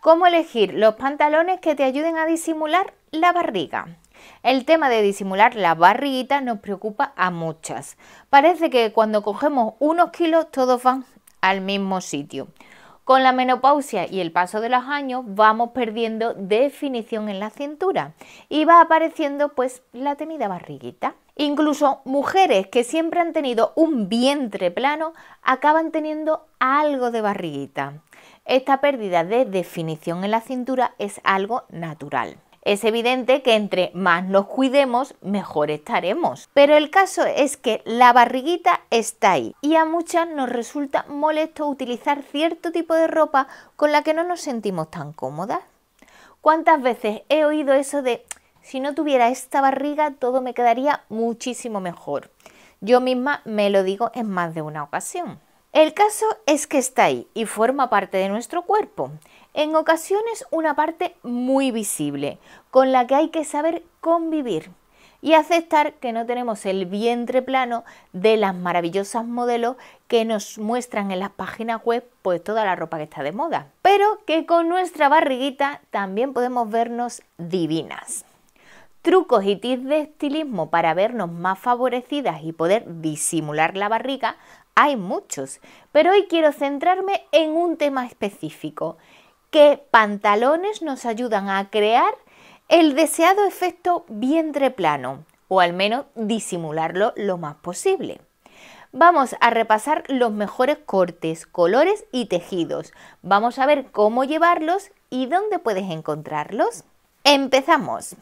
Cómo elegir los pantalones que te ayuden a disimular la barriga. El tema de disimular la barriguita nos preocupa a muchas. Parece que cuando cogemos unos kilos todos van al mismo sitio. Con la menopausia y el paso de los años vamos perdiendo definición en la cintura y va apareciendo pues la temida barriguita. Incluso mujeres que siempre han tenido un vientre plano acaban teniendo algo de barriguita. Esta pérdida de definición en la cintura es algo natural. Es evidente que entre más nos cuidemos, mejor estaremos. Pero el caso es que la barriguita está ahí y a muchas nos resulta molesto utilizar cierto tipo de ropa con la que no nos sentimos tan cómodas. ¿Cuántas veces he oído eso de si no tuviera esta barriga todo me quedaría muchísimo mejor? Yo misma me lo digo en más de una ocasión. El caso es que está ahí y forma parte de nuestro cuerpo, en ocasiones una parte muy visible, con la que hay que saber convivir y aceptar que no tenemos el vientre plano de las maravillosas modelos que nos muestran en las páginas web pues toda la ropa que está de moda, pero que con nuestra barriguita también podemos vernos divinas. Trucos y tips de estilismo para vernos más favorecidas y poder disimular la barriga hay muchos, pero hoy quiero centrarme en un tema específico. ¿Qué pantalones nos ayudan a crear el deseado efecto vientre plano? O al menos disimularlo lo más posible. Vamos a repasar los mejores cortes, colores y tejidos. Vamos a ver cómo llevarlos y dónde puedes encontrarlos. Empezamos.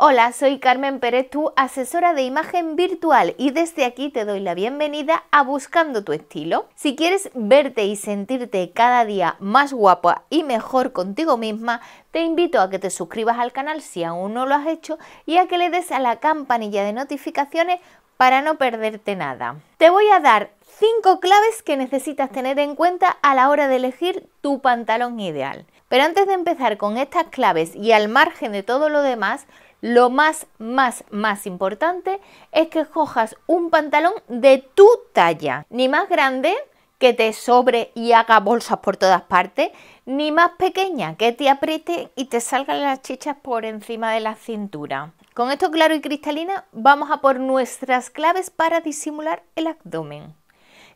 Hola, soy Carmen Pérez, tu asesora de imagen virtual y desde aquí te doy la bienvenida a Buscando tu estilo. Si quieres verte y sentirte cada día más guapa y mejor contigo misma, te invito a que te suscribas al canal si aún no lo has hecho y a que le des a la campanilla de notificaciones para no perderte nada. Te voy a dar 5 claves que necesitas tener en cuenta a la hora de elegir tu pantalón ideal. Pero antes de empezar con estas claves y al margen de todo lo demás, lo más, más, más importante es que cojas un pantalón de tu talla, ni más grande que te sobre y haga bolsas por todas partes, ni más pequeña que te apriete y te salgan las chichas por encima de la cintura. Con esto claro y cristalina vamos a por nuestras claves para disimular el abdomen.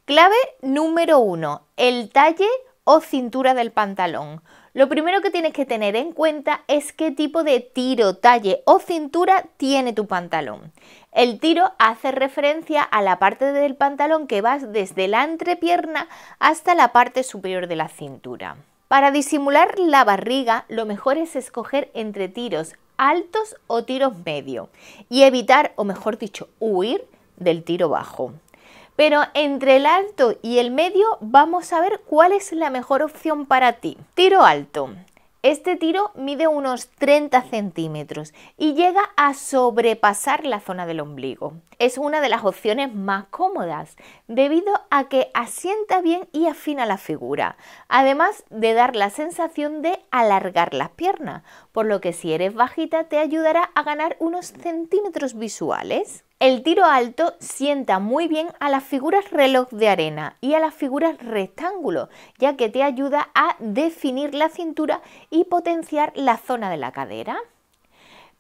Clave número uno, el talle o cintura del pantalón. Lo primero que tienes que tener en cuenta es qué tipo de tiro, talle o cintura tiene tu pantalón. El tiro hace referencia a la parte del pantalón que vas desde la entrepierna hasta la parte superior de la cintura. Para disimular la barriga, lo mejor es escoger entre tiros altos o tiros medio y evitar, o mejor dicho, huir del tiro bajo. Pero entre el alto y el medio vamos a ver cuál es la mejor opción para ti. Tiro alto. Este tiro mide unos 30 centímetros y llega a sobrepasar la zona del ombligo. Es una de las opciones más cómodas debido a que asienta bien y afina la figura, además de dar la sensación de alargar las piernas, por lo que si eres bajita te ayudará a ganar unos centímetros visuales. El tiro alto sienta muy bien a las figuras reloj de arena y a las figuras rectángulo, ya que te ayuda a definir la cintura y potenciar la zona de la cadera.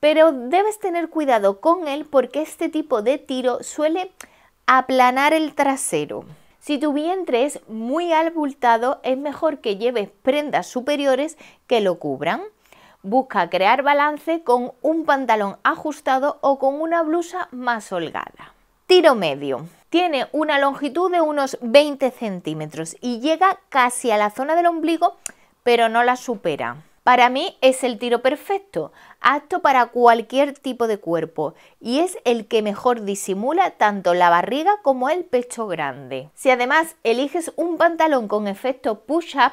Pero debes tener cuidado con él porque este tipo de tiro suele aplanar el trasero. Si tu vientre es muy abultado, es mejor que lleves prendas superiores que lo cubran. Busca crear balance con un pantalón ajustado o con una blusa más holgada. Tiro medio. Tiene una longitud de unos 20 centímetros y llega casi a la zona del ombligo, pero no la supera. Para mí es el tiro perfecto, apto para cualquier tipo de cuerpo y es el que mejor disimula tanto la barriga como el pecho grande. Si además eliges un pantalón con efecto push-up,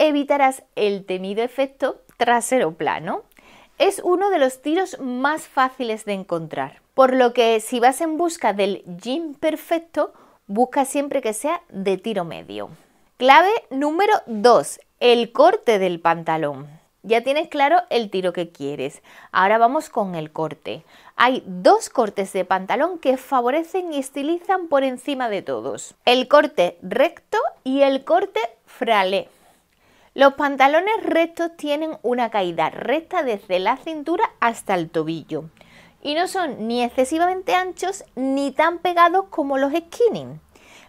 evitarás el temido efecto trasero plano es uno de los tiros más fáciles de encontrar. Por lo que si vas en busca del jean perfecto, busca siempre que sea de tiro medio. Clave número 2, el corte del pantalón. Ya tienes claro el tiro que quieres. Ahora vamos con el corte. Hay dos cortes de pantalón que favorecen y estilizan por encima de todos. El corte recto y el corte fralé. Los pantalones rectos tienen una caída recta desde la cintura hasta el tobillo y no son ni excesivamente anchos ni tan pegados como los skinning.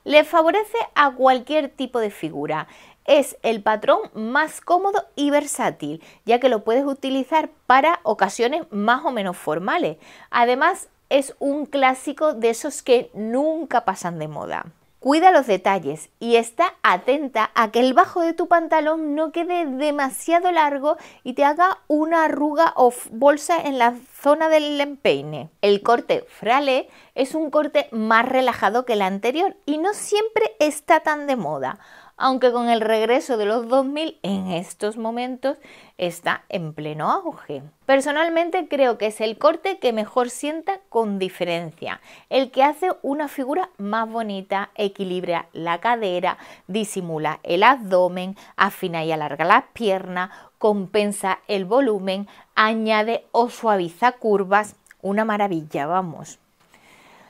Les favorece a cualquier tipo de figura. Es el patrón más cómodo y versátil, ya que lo puedes utilizar para ocasiones más o menos formales. Además, es un clásico de esos que nunca pasan de moda. Cuida los detalles y está atenta a que el bajo de tu pantalón no quede demasiado largo y te haga una arruga o bolsa en la zona del empeine. El corte frale es un corte más relajado que el anterior y no siempre está tan de moda, aunque con el regreso de los 2000 en estos momentos está en pleno auge. Personalmente creo que es el corte que mejor sienta con diferencia, el que hace una figura más bonita, equilibra la cadera, disimula el abdomen, afina y alarga las piernas, compensa el volumen, añade o suaviza curvas, una maravilla, vamos.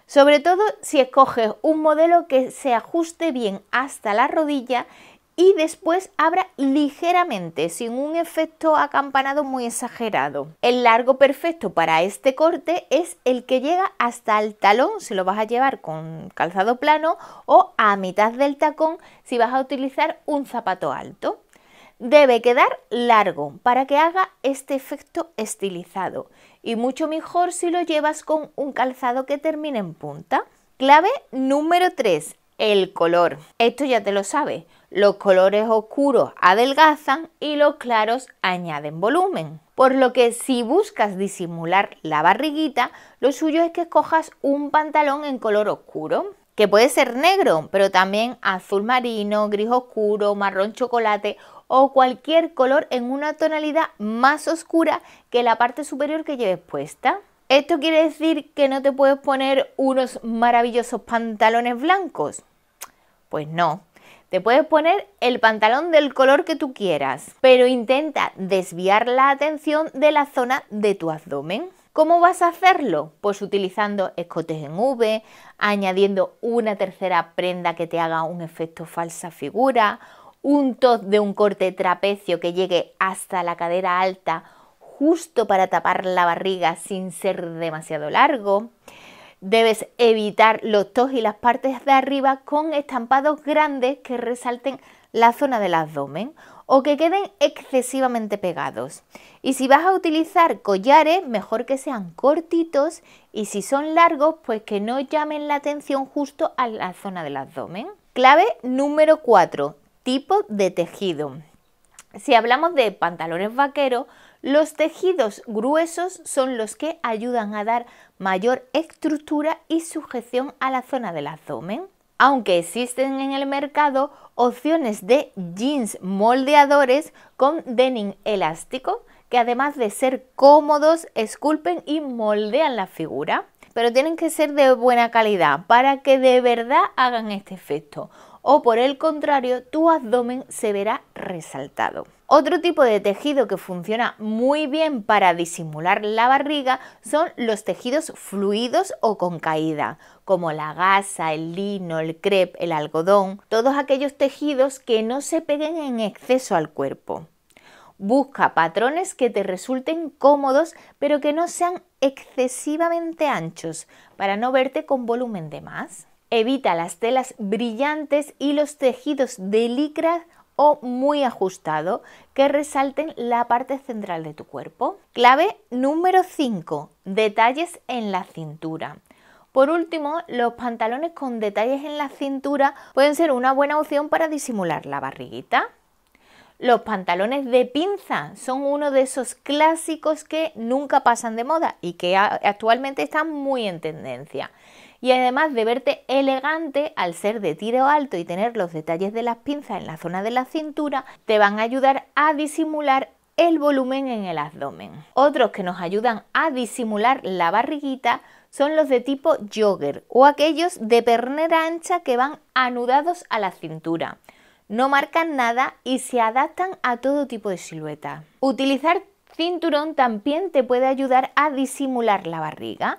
Sobre todo si escoges un modelo que se ajuste bien hasta la rodilla y después abra ligeramente, sin un efecto acampanado muy exagerado. El largo perfecto para este corte es el que llega hasta el talón, si lo vas a llevar con calzado plano, o a mitad del tacón si vas a utilizar un zapato alto. Debe quedar largo para que haga este efecto estilizado y mucho mejor si lo llevas con un calzado que termine en punta. Clave número 3. El color. Esto ya te lo sabes. Los colores oscuros adelgazan y los claros añaden volumen. Por lo que si buscas disimular la barriguita, lo suyo es que escojas un pantalón en color oscuro, que puede ser negro, pero también azul marino, gris oscuro, marrón chocolate o cualquier color en una tonalidad más oscura que la parte superior que lleves puesta. ¿Esto quiere decir que no te puedes poner unos maravillosos pantalones blancos? Pues no. Te puedes poner el pantalón del color que tú quieras, pero intenta desviar la atención de la zona de tu abdomen. ¿Cómo vas a hacerlo? Pues utilizando escotes en V, añadiendo una tercera prenda que te haga un efecto falsa figura, un top de un corte trapecio que llegue hasta la cadera alta justo para tapar la barriga sin ser demasiado largo. Debes evitar los tos y las partes de arriba con estampados grandes que resalten la zona del abdomen o que queden excesivamente pegados. Y si vas a utilizar collares, mejor que sean cortitos y si son largos, pues que no llamen la atención justo a la zona del abdomen. Clave número 4, tipo de tejido. Si hablamos de pantalones vaqueros, los tejidos gruesos son los que ayudan a dar mayor estructura y sujeción a la zona del abdomen. Aunque existen en el mercado opciones de jeans moldeadores con denim elástico, que además de ser cómodos, esculpen y moldean la figura. Pero tienen que ser de buena calidad para que de verdad hagan este efecto. O por el contrario, tu abdomen se verá resaltado. Otro tipo de tejido que funciona muy bien para disimular la barriga son los tejidos fluidos o con caída, como la gasa, el lino, el crepe, el algodón, todos aquellos tejidos que no se peguen en exceso al cuerpo. Busca patrones que te resulten cómodos pero que no sean excesivamente anchos para no verte con volumen de más. Evita las telas brillantes y los tejidos de licra o muy ajustado que resalten la parte central de tu cuerpo. Clave número 5. Detalles en la cintura. Por último, los pantalones con detalles en la cintura pueden ser una buena opción para disimular la barriguita. Los pantalones de pinza son uno de esos clásicos que nunca pasan de moda y que actualmente están muy en tendencia y además de verte elegante al ser de tiro alto y tener los detalles de las pinzas en la zona de la cintura, te van a ayudar a disimular el volumen en el abdomen. Otros que nos ayudan a disimular la barriguita son los de tipo jogger o aquellos de pernera ancha que van anudados a la cintura. No marcan nada y se adaptan a todo tipo de silueta. Utilizar cinturón también te puede ayudar a disimular la barriga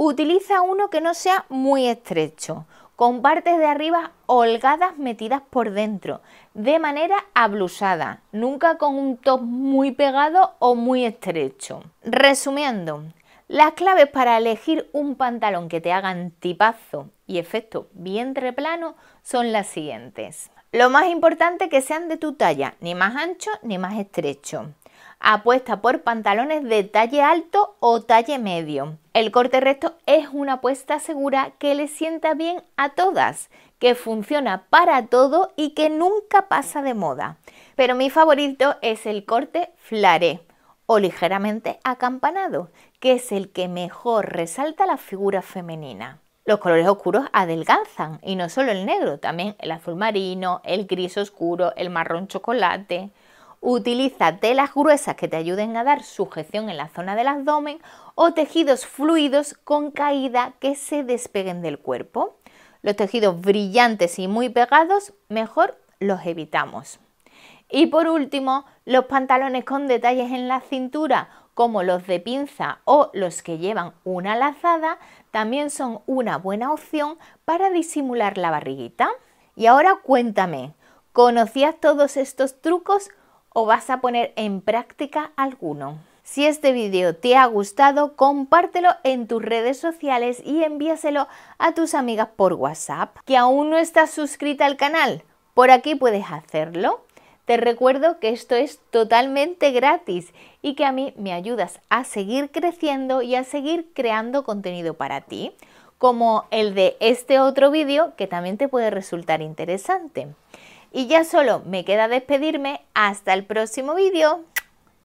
Utiliza uno que no sea muy estrecho, con partes de arriba holgadas metidas por dentro, de manera ablusada, nunca con un top muy pegado o muy estrecho. Resumiendo, las claves para elegir un pantalón que te haga antipazo y efecto vientre plano son las siguientes. Lo más importante que sean de tu talla, ni más ancho ni más estrecho. Apuesta por pantalones de talle alto o talle medio el corte recto es una apuesta segura que le sienta bien a todas, que funciona para todo y que nunca pasa de moda. Pero mi favorito es el corte flare o ligeramente acampanado, que es el que mejor resalta la figura femenina. Los colores oscuros adelgazan, y no solo el negro, también el azul marino, el gris oscuro, el marrón chocolate. Utiliza telas gruesas que te ayuden a dar sujeción en la zona del abdomen o tejidos fluidos con caída que se despeguen del cuerpo. Los tejidos brillantes y muy pegados, mejor los evitamos. Y por último, los pantalones con detalles en la cintura, como los de pinza o los que llevan una lazada, también son una buena opción para disimular la barriguita. Y ahora cuéntame, ¿conocías todos estos trucos o vas a poner en práctica alguno. Si este vídeo te ha gustado, compártelo en tus redes sociales y envíaselo a tus amigas por WhatsApp. ¿Que aún no estás suscrita al canal? Por aquí puedes hacerlo. Te recuerdo que esto es totalmente gratis y que a mí me ayudas a seguir creciendo y a seguir creando contenido para ti, como el de este otro vídeo que también te puede resultar interesante. Y ya solo me queda despedirme. Hasta el próximo vídeo.